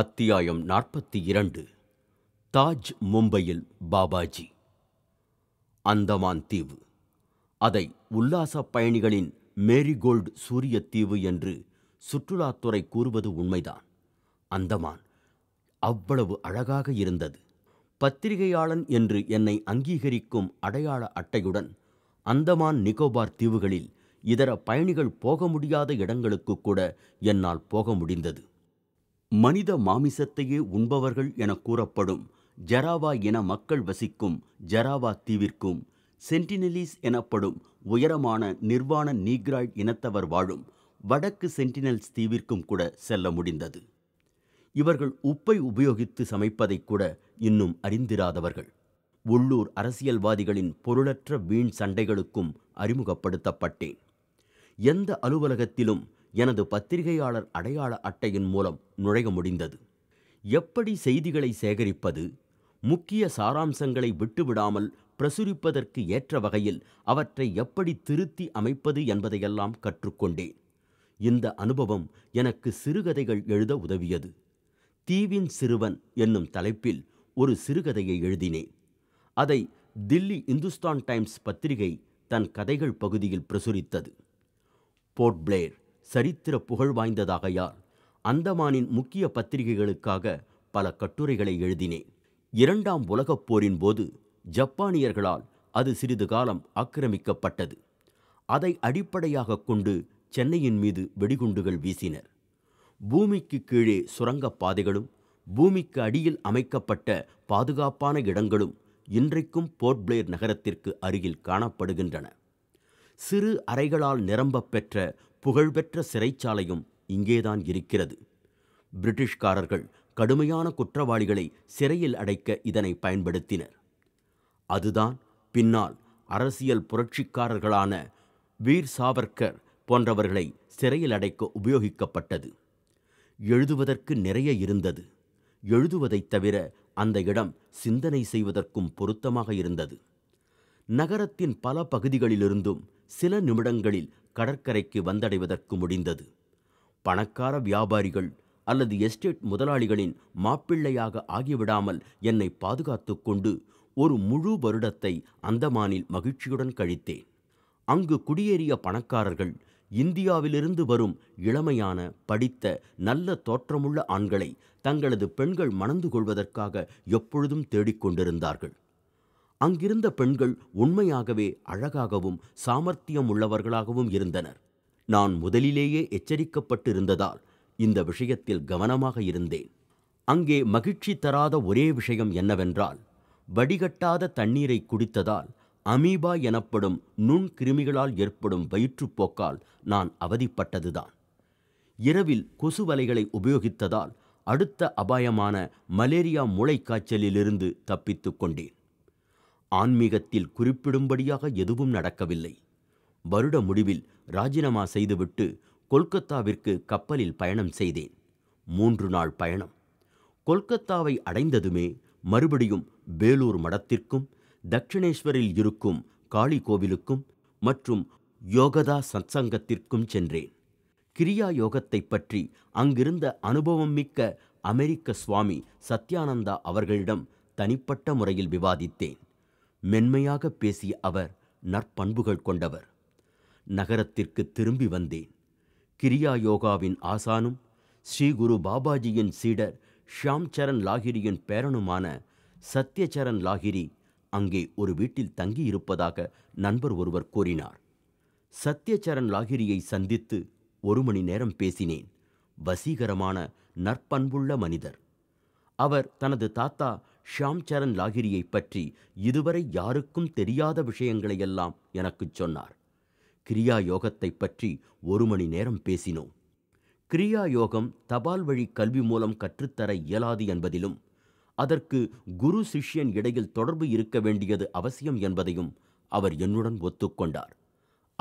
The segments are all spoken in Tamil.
அத்தியாயம் நாற்பத்தி இரண்டு தாஜ் மும்பையில் பாபாஜி அந்தமான் தீவு அதை உல்லாச பயணிகளின் மேரிகோல்டு சூரிய தீவு என்று சுற்றுலாத்துறை கூறுவது உண்மைதான் அந்தமான் அவ்வளவு அழகாக இருந்தது பத்திரிகையாளன் என்று என்னை அங்கீகரிக்கும் அடையாள அட்டையுடன் அந்தமான் நிக்கோபார் தீவுகளில் இதர பயணிகள் போக முடியாத இடங்களுக்கு கூட என்னால் போக முடிந்தது மனித மாமிசத்தையே உண்பவர்கள் என கூறப்படும் ஜராவா என மக்கள் வசிக்கும் ஜராவா தீவிற்கும் சென்டினலிஸ் எனப்படும் உயரமான நிர்வாண நீக்ராய்ட் இனத்தவர் வாழும் வடக்கு சென்டினல்ஸ் தீவிற்கும் கூட செல்ல முடிந்தது இவர்கள் உப்பை உபயோகித்து சமைப்பதை கூட இன்னும் அறிந்திராதவர்கள் உள்ளூர் அரசியல்வாதிகளின் பொருளற்ற வீண் சண்டைகளுக்கும் அறிமுகப்படுத்தப்பட்டேன் எந்த அலுவலகத்திலும் எனது பத்திரிகையாளர் அடையாள அட்டையின் மூலம் நுழைய முடிந்தது எப்படி செய்திகளை சேகரிப்பது முக்கிய சாராம்சங்களை விட்டுவிடாமல் பிரசுரிப்பதற்கு ஏற்ற வகையில் அவற்றை எப்படி திருத்தி அமைப்பது என்பதையெல்லாம் கற்றுக்கொண்டேன் இந்த அனுபவம் எனக்கு சிறுகதைகள் எழுத உதவியது தீவின் சிறுவன் என்னும் தலைப்பில் ஒரு சிறுகதையை எழுதினேன் அதை தில்லி இந்துஸ்தான் டைம்ஸ் பத்திரிகை தன் கதைகள் பகுதியில் பிரசுரித்தது போர்ட் பிளேர் சரித்திர புகழ் வாய்ந்ததாகையால் அந்தமானின் முக்கிய பத்திரிகைகளுக்காக பல கட்டுரைகளை எழுதினேன் இரண்டாம் உலகப் போரின் போது ஜப்பானியர்களால் அது சிறிது காலம் ஆக்கிரமிக்கப்பட்டது அதை அடிப்படையாக கொண்டு சென்னையின் மீது வெடிகுண்டுகள் வீசினர் பூமிக்கு கீழே சுரங்கப் பாதைகளும் பூமிக்கு அடியில் அமைக்கப்பட்ட பாதுகாப்பான இடங்களும் இன்றைக்கும் போர்ட் பிளேர் நகரத்திற்கு அருகில் காணப்படுகின்றன சிறு அறைகளால் நிரம்ப பெற்ற புகழ்பெற்ற சிறைச்சாலையும் இங்கேதான் இருக்கிறது பிரிட்டிஷ்காரர்கள் கடுமையான குற்றவாளிகளை சிறையில் அடைக்க இதனை பயன்படுத்தினர் அதுதான் பின்னால் அரசியல் புரட்சிக்காரர்களான வீர் சாவர்கர் போன்றவர்களை சிறையில் அடைக்க உபயோகிக்கப்பட்டது எழுதுவதற்கு நிறைய இருந்தது எழுதுவதைத் தவிர அந்த இடம் சிந்தனை செய்வதற்கும் பொருத்தமாக இருந்தது நகரத்தின் பல பகுதிகளிலிருந்தும் சில நிமிடங்களில் கடற்கரைக்கு வந்தடைவதற்கு முடிந்தது பணக்கார வியாபாரிகள் அல்லது எஸ்டேட் முதலாளிகளின் மாப்பிள்ளையாக ஆகிவிடாமல் என்னை பாதுகாத்து கொண்டு ஒரு முழு வருடத்தை அந்தமானில் மகிழ்ச்சியுடன் கழித்தேன் அங்கு குடியேறிய பணக்காரர்கள் இந்தியாவிலிருந்து வரும் இளமையான படித்த நல்ல தோற்றமுள்ள ஆண்களை தங்களது பெண்கள் மணந்து கொள்வதற்காக எப்பொழுதும் தேடிக்கொண்டிருந்தார்கள் அங்கிருந்த பெண்கள் உண்மையாகவே அழகாகவும் சாமர்த்தியம் உள்ளவர்களாகவும் இருந்தனர் நான் முதலிலேயே எச்சரிக்கப்பட்டிருந்ததால் இந்த விஷயத்தில் கவனமாக இருந்தேன் அங்கே மகிழ்ச்சி தராத ஒரே விஷயம் என்னவென்றால் வடிகட்டாத தண்ணீரை குடித்ததால் அமீபா எனப்படும் நுண் கிருமிகளால் ஏற்படும் வயிற்றுப்போக்கால் நான் அவதிப்பட்டதுதான் இரவில் கொசுவலைகளை உபயோகித்ததால் அடுத்த அபாயமான மலேரியா மூளைக்காய்ச்சலிலிருந்து காய்ச்சலிலிருந்து தப்பித்துக் கொண்டேன் ஆன்மீகத்தில் குறிப்பிடும்படியாக எதுவும் நடக்கவில்லை வருட முடிவில் ராஜினாமா செய்துவிட்டு கொல்கத்தாவிற்கு கப்பலில் பயணம் செய்தேன் மூன்று நாள் பயணம் கொல்கத்தாவை அடைந்ததுமே மறுபடியும் வேலூர் மடத்திற்கும் தட்சிணேஸ்வரில் இருக்கும் காளி கோவிலுக்கும் மற்றும் யோகதா சத்சங்கத்திற்கும் சென்றேன் கிரியா யோகத்தை பற்றி அங்கிருந்த அனுபவம் மிக்க அமெரிக்க சுவாமி சத்யானந்தா அவர்களிடம் தனிப்பட்ட முறையில் விவாதித்தேன் மென்மையாக பேசிய அவர் நற்பண்புகள் கொண்டவர் நகரத்திற்கு திரும்பி வந்தேன் கிரியா யோகாவின் ஆசானும் ஸ்ரீகுரு பாபாஜியின் சீடர் ஷியாம் சரண் லாகிரியின் பேரனுமான சத்யச்சரண் லாகிரி அங்கே ஒரு வீட்டில் தங்கியிருப்பதாக நண்பர் ஒருவர் கூறினார் சத்யச்சரண் லாகிரியை சந்தித்து ஒரு மணி நேரம் பேசினேன் வசீகரமான நற்பண்புள்ள மனிதர் அவர் தனது தாத்தா ஷாம் சரண் லாகிரியை பற்றி இதுவரை யாருக்கும் தெரியாத விஷயங்களையெல்லாம் எனக்குச் சொன்னார் கிரியா யோகத்தை பற்றி ஒரு மணி நேரம் பேசினோம் கிரியா யோகம் தபால் வழி கல்வி மூலம் கற்றுத்தர இயலாது என்பதிலும் அதற்கு குரு சிஷ்யன் இடையில் தொடர்பு இருக்க வேண்டியது அவசியம் என்பதையும் அவர் என்னுடன் ஒத்துக்கொண்டார்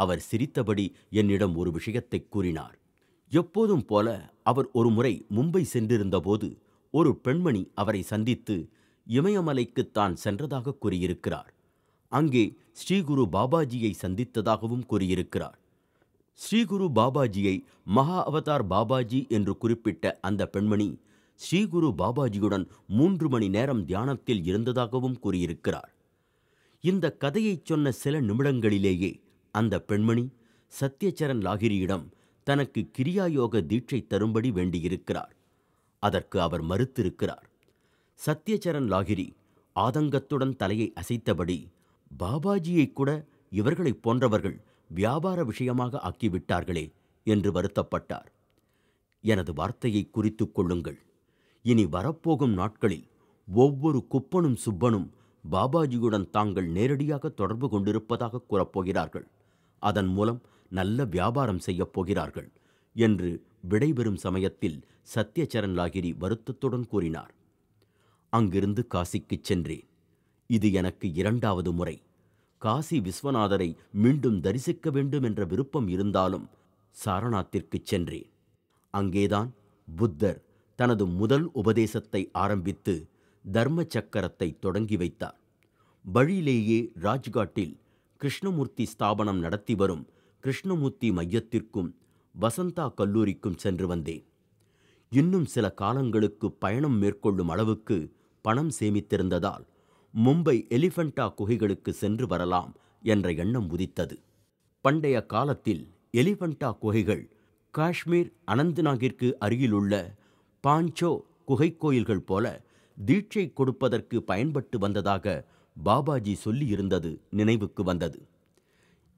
அவர் சிரித்தபடி என்னிடம் ஒரு விஷயத்தை கூறினார் எப்போதும் போல அவர் ஒரு முறை மும்பை சென்றிருந்தபோது ஒரு பெண்மணி அவரை சந்தித்து இமயமலைக்குத்தான் சென்றதாக கூறியிருக்கிறார் அங்கே ஸ்ரீகுரு பாபாஜியை சந்தித்ததாகவும் கூறியிருக்கிறார் ஸ்ரீகுரு பாபாஜியை மகா அவதார் பாபாஜி என்று குறிப்பிட்ட அந்த பெண்மணி ஸ்ரீகுரு பாபாஜியுடன் மூன்று மணி நேரம் தியானத்தில் இருந்ததாகவும் கூறியிருக்கிறார் இந்த கதையை சொன்ன சில நிமிடங்களிலேயே அந்த பெண்மணி சத்யச்சரன் லாகிரியிடம் தனக்கு கிரியாயோக தீட்சை தரும்படி வேண்டியிருக்கிறார் அதற்கு அவர் மறுத்திருக்கிறார் சத்யச்சரன் லாகிரி ஆதங்கத்துடன் தலையை அசைத்தபடி பாபாஜியை கூட இவர்களைப் போன்றவர்கள் வியாபார விஷயமாக ஆக்கிவிட்டார்களே என்று வருத்தப்பட்டார் எனது வார்த்தையை குறித்து கொள்ளுங்கள் இனி வரப்போகும் நாட்களில் ஒவ்வொரு குப்பனும் சுப்பனும் பாபாஜியுடன் தாங்கள் நேரடியாக தொடர்பு கொண்டிருப்பதாக கூறப்போகிறார்கள் அதன் மூலம் நல்ல வியாபாரம் செய்யப் போகிறார்கள் என்று விடைபெறும் சமயத்தில் சத்யச்சரன் லாகிரி வருத்தத்துடன் கூறினார் அங்கிருந்து காசிக்குச் சென்றேன் இது எனக்கு இரண்டாவது முறை காசி விஸ்வநாதரை மீண்டும் தரிசிக்க வேண்டும் என்ற விருப்பம் இருந்தாலும் சாரணாத்திற்குச் சென்றேன் அங்கேதான் புத்தர் தனது முதல் உபதேசத்தை ஆரம்பித்து தர்ம சக்கரத்தை தொடங்கி வைத்தார் வழியிலேயே ராஜ்காட்டில் கிருஷ்ணமூர்த்தி ஸ்தாபனம் நடத்தி வரும் கிருஷ்ணமூர்த்தி மையத்திற்கும் வசந்தா கல்லூரிக்கும் சென்று வந்தேன் இன்னும் சில காலங்களுக்கு பயணம் மேற்கொள்ளும் அளவுக்கு பணம் சேமித்திருந்ததால் மும்பை எலிஃபண்டா குகைகளுக்கு சென்று வரலாம் என்ற எண்ணம் உதித்தது பண்டைய காலத்தில் எலிஃபண்டா குகைகள் காஷ்மீர் அனந்த்நாகிற்கு அருகிலுள்ள பாஞ்சோ குகை கோயில்கள் போல தீட்சை கொடுப்பதற்கு பயன்பட்டு வந்ததாக பாபாஜி சொல்லியிருந்தது நினைவுக்கு வந்தது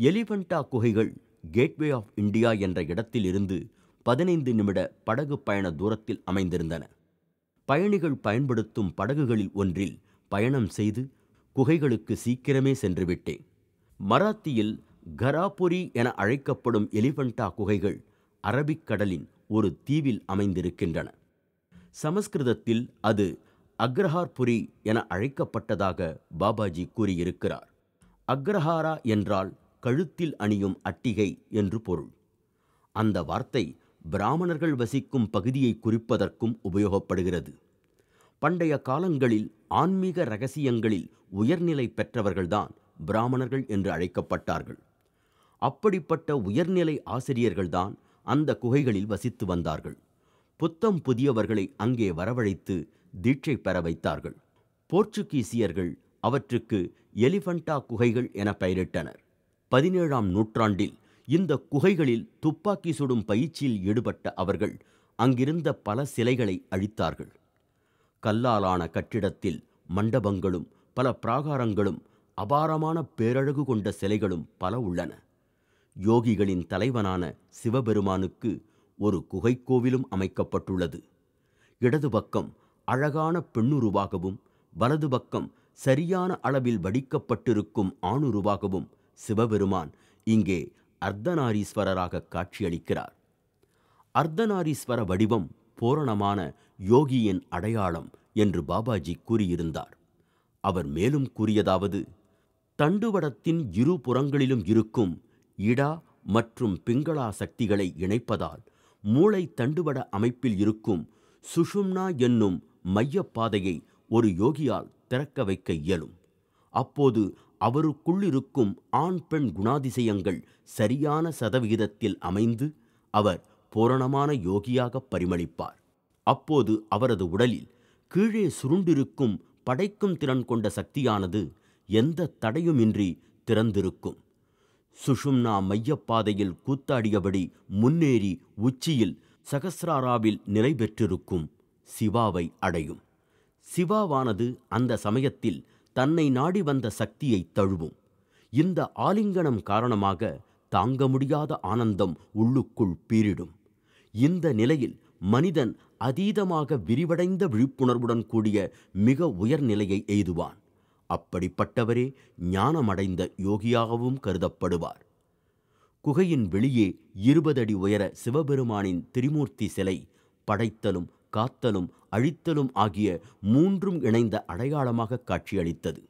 எலிஃபண்டா குகைகள் கேட்வே ஆஃப் இந்தியா என்ற இடத்தில் இருந்து பதினைந்து நிமிட படகு பயண தூரத்தில் அமைந்திருந்தன பயணிகள் பயன்படுத்தும் படகுகளில் ஒன்றில் பயணம் செய்து குகைகளுக்கு சீக்கிரமே சென்றுவிட்டேன் மராத்தியில் கராபுரி என அழைக்கப்படும் எலிபண்டா குகைகள் அரபிக்கடலின் ஒரு தீவில் அமைந்திருக்கின்றன சமஸ்கிருதத்தில் அது அக்ரஹார்புரி என அழைக்கப்பட்டதாக பாபாஜி கூறியிருக்கிறார் அக்ரஹாரா என்றால் கழுத்தில் அணியும் அட்டிகை என்று பொருள் அந்த வார்த்தை பிராமணர்கள் வசிக்கும் பகுதியை குறிப்பதற்கும் உபயோகப்படுகிறது பண்டைய காலங்களில் ஆன்மீக ரகசியங்களில் உயர்நிலை பெற்றவர்கள்தான் பிராமணர்கள் என்று அழைக்கப்பட்டார்கள் அப்படிப்பட்ட உயர்நிலை ஆசிரியர்கள்தான் அந்த குகைகளில் வசித்து வந்தார்கள் புத்தம் புதியவர்களை அங்கே வரவழைத்து தீட்சை பெற வைத்தார்கள் போர்ச்சுகீசியர்கள் அவற்றுக்கு எலிஃபண்டா குகைகள் என பெயரிட்டனர் பதினேழாம் நூற்றாண்டில் இந்த குகைகளில் துப்பாக்கி சுடும் பயிற்சியில் ஈடுபட்ட அவர்கள் அங்கிருந்த பல சிலைகளை அழித்தார்கள் கல்லாலான கட்டிடத்தில் மண்டபங்களும் பல பிராகாரங்களும் அபாரமான பேரழகு கொண்ட சிலைகளும் பல உள்ளன யோகிகளின் தலைவனான சிவபெருமானுக்கு ஒரு குகைக்கோவிலும் அமைக்கப்பட்டுள்ளது இடது பக்கம் அழகான பெண்ணுருவாகவும் வலது பக்கம் சரியான அளவில் வடிக்கப்பட்டிருக்கும் ஆணுருவாகவும் சிவபெருமான் இங்கே அர்த்தநாரீஸ்வரராக காட்சியளிக்கிறார் அர்த்தநாரீஸ்வர வடிவம் பூரணமான யோகியின் அடையாளம் என்று பாபாஜி கூறியிருந்தார் அவர் மேலும் கூறியதாவது தண்டுவடத்தின் இரு புறங்களிலும் இருக்கும் இடா மற்றும் பிங்களா சக்திகளை இணைப்பதால் மூளை தண்டுவட அமைப்பில் இருக்கும் சுஷும்னா என்னும் மையப்பாதையை ஒரு யோகியால் திறக்க வைக்க இயலும் அப்போது அவருக்குள்ளிருக்கும் ஆண் பெண் குணாதிசயங்கள் சரியான சதவிகிதத்தில் அமைந்து அவர் பூரணமான யோகியாக பரிமளிப்பார் அப்போது அவரது உடலில் கீழே சுருண்டிருக்கும் படைக்கும் திறன் கொண்ட சக்தியானது எந்த தடையுமின்றி திறந்திருக்கும் சுஷும்னா மையப்பாதையில் கூத்தாடியபடி முன்னேறி உச்சியில் சகசிராராவில் நிலை பெற்றிருக்கும் சிவாவை அடையும் சிவாவானது அந்த சமயத்தில் தன்னை நாடி வந்த சக்தியை தழுவும் இந்த ஆலிங்கனம் காரணமாக தாங்க முடியாத ஆனந்தம் உள்ளுக்குள் பீரிடும் இந்த நிலையில் மனிதன் அதீதமாக விரிவடைந்த விழிப்புணர்வுடன் கூடிய மிக உயர்நிலையை எய்துவான் அப்படிப்பட்டவரே ஞானமடைந்த யோகியாகவும் கருதப்படுவார் குகையின் வெளியே இருபதடி உயர சிவபெருமானின் திரிமூர்த்தி சிலை படைத்தலும் காத்தலும் அழித்தலும் ஆகிய மூன்றும் இணைந்த அடையாளமாக காட்சியளித்தது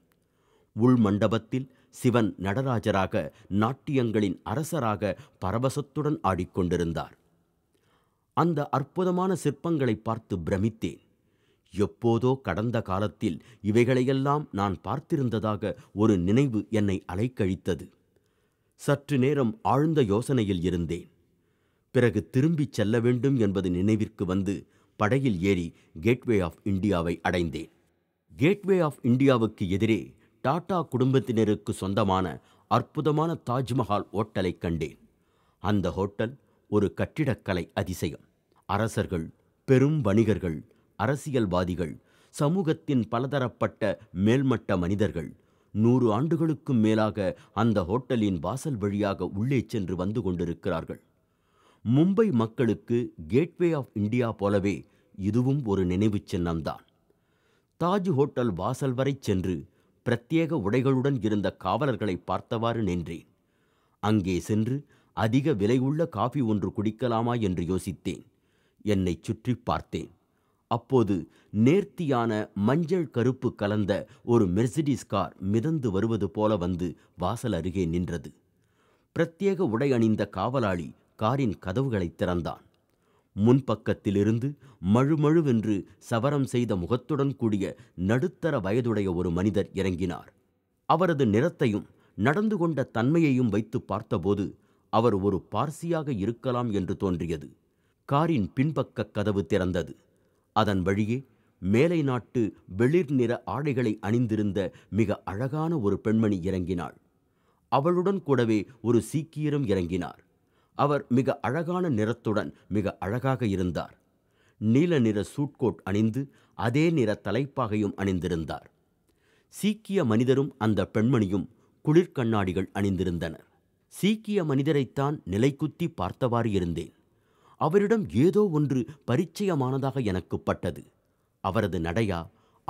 உள் மண்டபத்தில் சிவன் நடராஜராக நாட்டியங்களின் அரசராக பரவசத்துடன் ஆடிக்கொண்டிருந்தார் அந்த அற்புதமான சிற்பங்களை பார்த்து பிரமித்தேன் எப்போதோ கடந்த காலத்தில் இவைகளையெல்லாம் நான் பார்த்திருந்ததாக ஒரு நினைவு என்னை அலைக்கழித்தது சற்று நேரம் ஆழ்ந்த யோசனையில் இருந்தேன் பிறகு திரும்பிச் செல்ல வேண்டும் என்பது நினைவிற்கு வந்து படையில் ஏறி கேட்வே ஆஃப் இந்தியாவை அடைந்தேன் கேட்வே ஆஃப் இந்தியாவுக்கு எதிரே டாடா குடும்பத்தினருக்கு சொந்தமான அற்புதமான தாஜ்மஹால் ஓட்டலை கண்டேன் அந்த ஹோட்டல் ஒரு கட்டிடக்கலை அதிசயம் அரசர்கள் பெரும் வணிகர்கள் அரசியல்வாதிகள் சமூகத்தின் பலதரப்பட்ட மேல்மட்ட மனிதர்கள் நூறு ஆண்டுகளுக்கும் மேலாக அந்த ஹோட்டலின் வாசல் வழியாக உள்ளே சென்று வந்து கொண்டிருக்கிறார்கள் மும்பை மக்களுக்கு கேட்வே ஆஃப் இந்தியா போலவே இதுவும் ஒரு நினைவுச் சின்னம்தான் தாஜ் ஹோட்டல் வாசல் வரை சென்று பிரத்யேக உடைகளுடன் இருந்த காவலர்களை பார்த்தவாறு நின்றேன் அங்கே சென்று அதிக விலையுள்ள காஃபி ஒன்று குடிக்கலாமா என்று யோசித்தேன் என்னை சுற்றி பார்த்தேன் அப்போது நேர்த்தியான மஞ்சள் கருப்பு கலந்த ஒரு மெர்சிடிஸ் கார் மிதந்து வருவது போல வந்து வாசல் அருகே நின்றது பிரத்யேக உடை அணிந்த காவலாளி காரின் கதவுகளை திறந்தான் முன்பக்கத்திலிருந்து மழுமழுவென்று சவரம் செய்த முகத்துடன் கூடிய நடுத்தர வயதுடைய ஒரு மனிதர் இறங்கினார் அவரது நிறத்தையும் நடந்து கொண்ட தன்மையையும் வைத்து பார்த்தபோது அவர் ஒரு பார்சியாக இருக்கலாம் என்று தோன்றியது காரின் பின்பக்க கதவு திறந்தது அதன் வழியே மேலை நாட்டு வெளிர் நிற ஆடைகளை அணிந்திருந்த மிக அழகான ஒரு பெண்மணி இறங்கினாள் அவளுடன் கூடவே ஒரு சீக்கியரும் இறங்கினார் அவர் மிக அழகான நிறத்துடன் மிக அழகாக இருந்தார் நீல நிற சூட்கோட் அணிந்து அதே நிற தலைப்பாகையும் அணிந்திருந்தார் சீக்கிய மனிதரும் அந்த பெண்மணியும் குளிர்கண்ணாடிகள் அணிந்திருந்தனர் சீக்கிய மனிதரைத்தான் நிலைக்குத்தி பார்த்தவாறு இருந்தேன் அவரிடம் ஏதோ ஒன்று பரிச்சயமானதாக எனக்கு பட்டது அவரது நடையா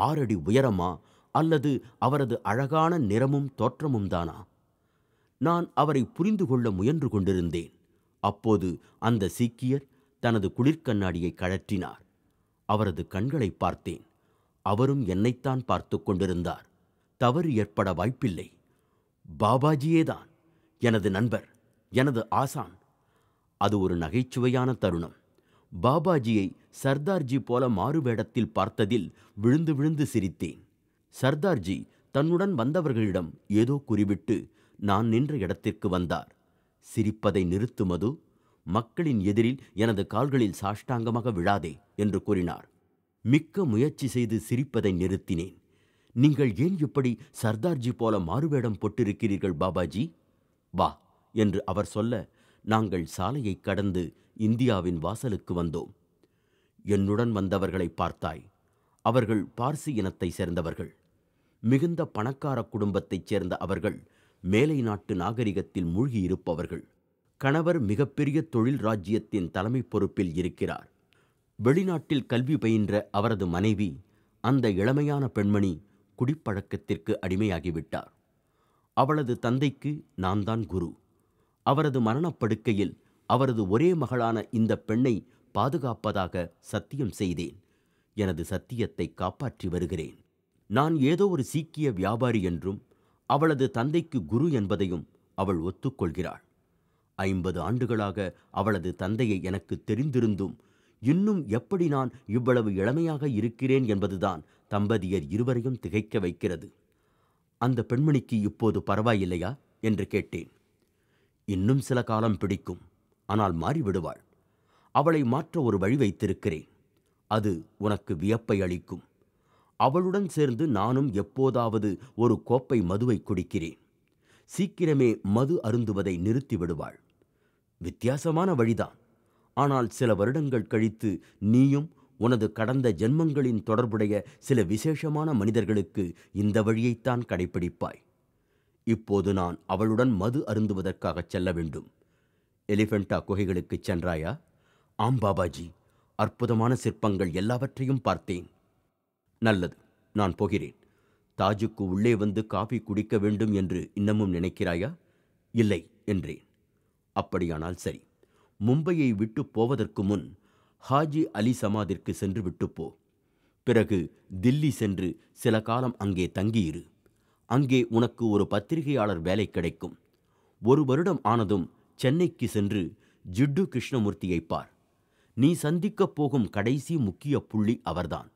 ஆறடி உயரமா அல்லது அவரது அழகான நிறமும் தோற்றமும் தானா நான் அவரை புரிந்து கொள்ள முயன்று கொண்டிருந்தேன் அப்போது அந்த சீக்கியர் தனது குளிர்கண்ணாடியை கழற்றினார் அவரது கண்களை பார்த்தேன் அவரும் என்னைத்தான் பார்த்து கொண்டிருந்தார் தவறு ஏற்பட வாய்ப்பில்லை பாபாஜியேதான் எனது நண்பர் எனது ஆசான் அது ஒரு நகைச்சுவையான தருணம் பாபாஜியை சர்தார்ஜி போல மாறுவேடத்தில் பார்த்ததில் விழுந்து விழுந்து சிரித்தேன் சர்தார்ஜி தன்னுடன் வந்தவர்களிடம் ஏதோ குறிவிட்டு நான் நின்ற இடத்திற்கு வந்தார் சிரிப்பதை நிறுத்து மது மக்களின் எதிரில் எனது கால்களில் சாஷ்டாங்கமாக விழாதே என்று கூறினார் மிக்க முயற்சி செய்து சிரிப்பதை நிறுத்தினேன் நீங்கள் ஏன் இப்படி சர்தார்ஜி போல மாறுவேடம் போட்டிருக்கிறீர்கள் பாபாஜி வா என்று அவர் சொல்ல நாங்கள் சாலையை கடந்து இந்தியாவின் வாசலுக்கு வந்தோம் என்னுடன் வந்தவர்களை பார்த்தாய் அவர்கள் பார்சி இனத்தைச் சேர்ந்தவர்கள் மிகுந்த பணக்கார குடும்பத்தைச் சேர்ந்த அவர்கள் மேலை நாட்டு நாகரிகத்தில் மூழ்கியிருப்பவர்கள் கணவர் மிகப்பெரிய தொழில் ராஜ்யத்தின் தலைமை பொறுப்பில் இருக்கிறார் வெளிநாட்டில் கல்வி பயின்ற அவரது மனைவி அந்த இளமையான பெண்மணி குடிப்பழக்கத்திற்கு அடிமையாகிவிட்டார் அவளது தந்தைக்கு நான் தான் குரு அவரது மரணப்படுக்கையில் அவரது ஒரே மகளான இந்த பெண்ணை பாதுகாப்பதாக சத்தியம் செய்தேன் எனது சத்தியத்தை காப்பாற்றி வருகிறேன் நான் ஏதோ ஒரு சீக்கிய வியாபாரி என்றும் அவளது தந்தைக்கு குரு என்பதையும் அவள் ஒத்துக்கொள்கிறாள் ஐம்பது ஆண்டுகளாக அவளது தந்தையை எனக்கு தெரிந்திருந்தும் இன்னும் எப்படி நான் இவ்வளவு இளமையாக இருக்கிறேன் என்பதுதான் தம்பதியர் இருவரையும் திகைக்க வைக்கிறது அந்த பெண்மணிக்கு இப்போது பரவாயில்லையா என்று கேட்டேன் இன்னும் சில காலம் பிடிக்கும் ஆனால் மாறிவிடுவாள் அவளை மாற்ற ஒரு வழி வைத்திருக்கிறேன் அது உனக்கு வியப்பை அளிக்கும் அவளுடன் சேர்ந்து நானும் எப்போதாவது ஒரு கோப்பை மதுவை குடிக்கிறேன் சீக்கிரமே மது அருந்துவதை நிறுத்தி விடுவாள் வித்தியாசமான வழிதான் ஆனால் சில வருடங்கள் கழித்து நீயும் உனது கடந்த ஜென்மங்களின் தொடர்புடைய சில விசேஷமான மனிதர்களுக்கு இந்த வழியைத்தான் கடைப்பிடிப்பாய் இப்போது நான் அவளுடன் மது அருந்துவதற்காக செல்ல வேண்டும் எலிஃபெண்டா குகைகளுக்கு சென்றாயா ஆம் பாபாஜி அற்புதமான சிற்பங்கள் எல்லாவற்றையும் பார்த்தேன் நல்லது நான் போகிறேன் தாஜுக்கு உள்ளே வந்து காஃபி குடிக்க வேண்டும் என்று இன்னமும் நினைக்கிறாயா இல்லை என்றேன் அப்படியானால் சரி மும்பையை விட்டு போவதற்கு முன் ஹாஜி அலி சமாதிற்கு சென்று விட்டுப்போ போ பிறகு தில்லி சென்று சில காலம் அங்கே தங்கியிரு அங்கே உனக்கு ஒரு பத்திரிகையாளர் வேலை கிடைக்கும் ஒரு வருடம் ஆனதும் சென்னைக்கு சென்று ஜிட்டு கிருஷ்ணமூர்த்தியைப் பார் நீ சந்திக்கப் போகும் கடைசி முக்கிய புள்ளி அவர்தான்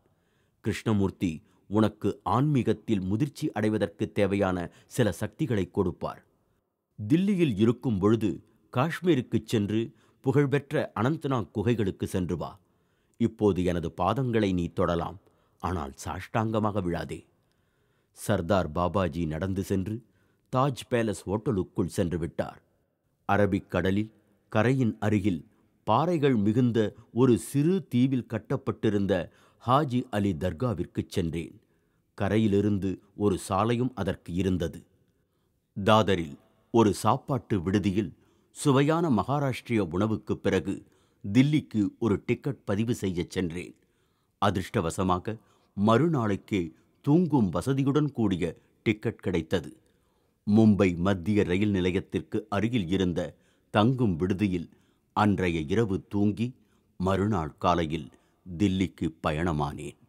கிருஷ்ணமூர்த்தி உனக்கு ஆன்மீகத்தில் முதிர்ச்சி அடைவதற்கு தேவையான சில சக்திகளை கொடுப்பார் தில்லியில் இருக்கும் பொழுது காஷ்மீருக்கு சென்று புகழ்பெற்ற அனந்தநாக் குகைகளுக்கு சென்று வா இப்போது எனது பாதங்களை நீ தொடலாம் ஆனால் சாஷ்டாங்கமாக விழாதே சர்தார் பாபாஜி நடந்து சென்று தாஜ் பேலஸ் ஹோட்டலுக்குள் சென்று விட்டார் அரபிக் கடலில் கரையின் அருகில் பாறைகள் மிகுந்த ஒரு சிறு தீவில் கட்டப்பட்டிருந்த ஹாஜி அலி தர்காவிற்குச் சென்றேன் கரையிலிருந்து ஒரு சாலையும் அதற்கு இருந்தது தாதரில் ஒரு சாப்பாட்டு விடுதியில் சுவையான மகாராஷ்டிரிய உணவுக்கு பிறகு தில்லிக்கு ஒரு டிக்கெட் பதிவு செய்யச் சென்றேன் அதிர்ஷ்டவசமாக மறுநாளைக்கே தூங்கும் வசதியுடன் கூடிய டிக்கெட் கிடைத்தது மும்பை மத்திய ரயில் நிலையத்திற்கு அருகில் இருந்த தங்கும் விடுதியில் அன்றைய இரவு தூங்கி மறுநாள் காலையில் தில்லிக்கு பயணமானேன்